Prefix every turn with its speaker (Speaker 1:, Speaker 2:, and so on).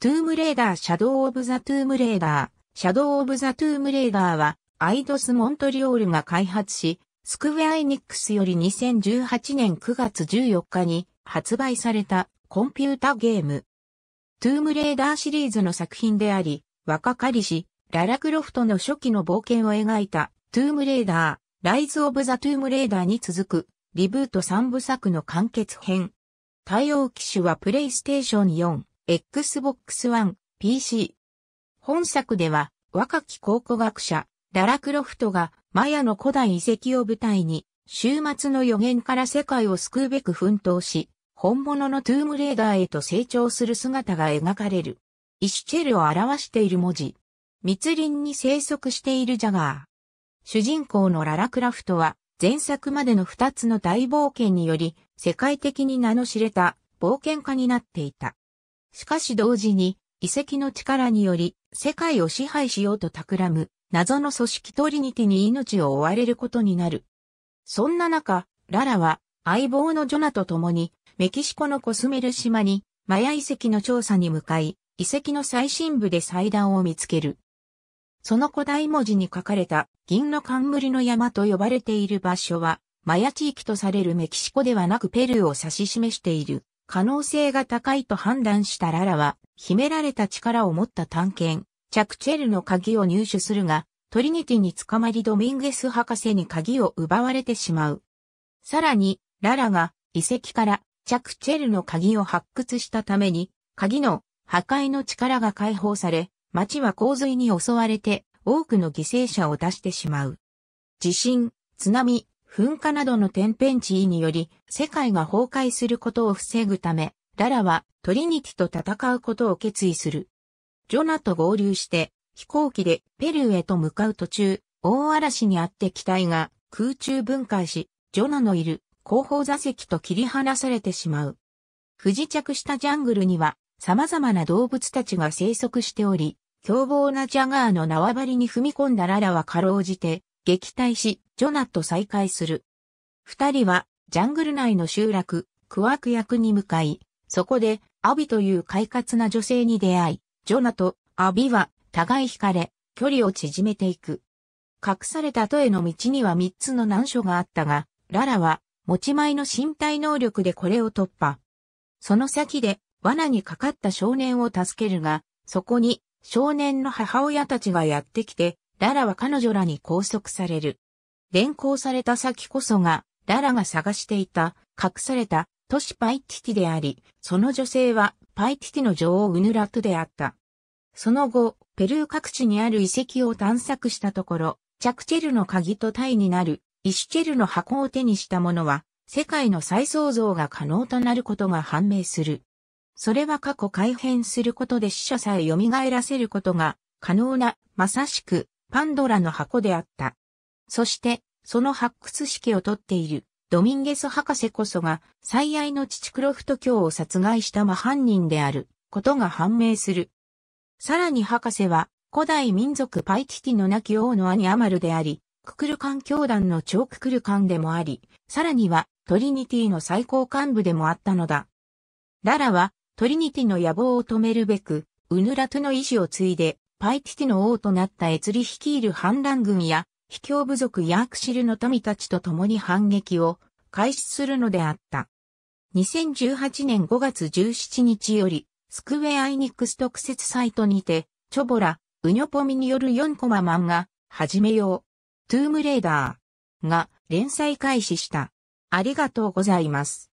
Speaker 1: トゥームレーダーシャドウオブザトゥームレーダー、シャドウオブザトゥームレーダーは、アイドス・モントリオールが開発し、スクウェア・エニックスより2018年9月14日に発売されたコンピュータゲーム。トゥームレーダーシリーズの作品であり、若かりし、ララクロフトの初期の冒険を描いたトゥームレーダー、ライズ・オブ・ザ・トゥームレーダーに続くリブート3部作の完結編。対応機種はプレイステーション4、Xbox One、PC。本作では、若き考古学者、ララクロフトが、マヤの古代遺跡を舞台に、終末の予言から世界を救うべく奮闘し、本物のトゥームレーダーへと成長する姿が描かれる。イシチェルを表している文字。密林に生息しているジャガー。主人公のララクラフトは、前作までの二つの大冒険により、世界的に名の知れた冒険家になっていた。しかし同時に、遺跡の力により、世界を支配しようと企む、謎の組織トリニティに命を追われることになる。そんな中、ララは、相棒のジョナと共に、メキシコのコスメル島に、マヤ遺跡の調査に向かい、遺跡の最深部で祭壇を見つける。その古代文字に書かれた銀の冠の山と呼ばれている場所は、マヤ地域とされるメキシコではなくペルーを指し示している。可能性が高いと判断したララは、秘められた力を持った探検、チャクチェルの鍵を入手するが、トリニティに捕まりドミンゲス博士に鍵を奪われてしまう。さらに、ララが遺跡からチャクチェルの鍵を発掘したために、鍵の破壊の力が解放され、町は洪水に襲われて多くの犠牲者を出してしまう。地震、津波、噴火などの天変地異により、世界が崩壊することを防ぐため、ララはトリニティと戦うことを決意する。ジョナと合流して、飛行機でペルーへと向かう途中、大嵐にあって機体が空中分解し、ジョナのいる後方座席と切り離されてしまう。不時着したジャングルには様々な動物たちが生息しており、凶暴なジャガーの縄張りに踏み込んだララはかろうじて撃退し、ジョナと再会する。二人は、ジャングル内の集落、クワク役に向かい、そこで、アビという快活な女性に出会い、ジョナとアビは、互い惹かれ、距離を縮めていく。隠された都への道には三つの難所があったが、ララは、持ち前の身体能力でこれを突破。その先で、罠にかかった少年を助けるが、そこに、少年の母親たちがやってきて、ララは彼女らに拘束される。連行された先こそが、ララが探していた、隠された、都市パイティティであり、その女性は、パイティティの女王ウヌラトであった。その後、ペルー各地にある遺跡を探索したところ、チャクチェルの鍵とタイになる、イシチェルの箱を手にした者は、世界の再創造が可能となることが判明する。それは過去改変することで死者さえ蘇らせることが可能な、まさしく、パンドラの箱であった。そして、その発掘式をとっているドミンゲス博士こそが最愛の父クロフト教を殺害した真犯人であることが判明する。さらに博士は古代民族パイティティの亡き王の兄アマルであり、ククルカン教団の超ククルカンでもあり、さらにはトリニティの最高幹部でもあったのだ。ララはトリニティの野望を止めるべく、ウヌラトの意志を継いで、パイティティの王となったエツリ率いる反乱軍や、卑怯部族ヤークシルの民たちと共に反撃を開始するのであった。2018年5月17日より、スクウェア・イニックス特設サイトにて、チョボラ、ウニョポミによる4コマ漫画、始めよう。トゥームレーダーが連載開始した。ありがとうございます。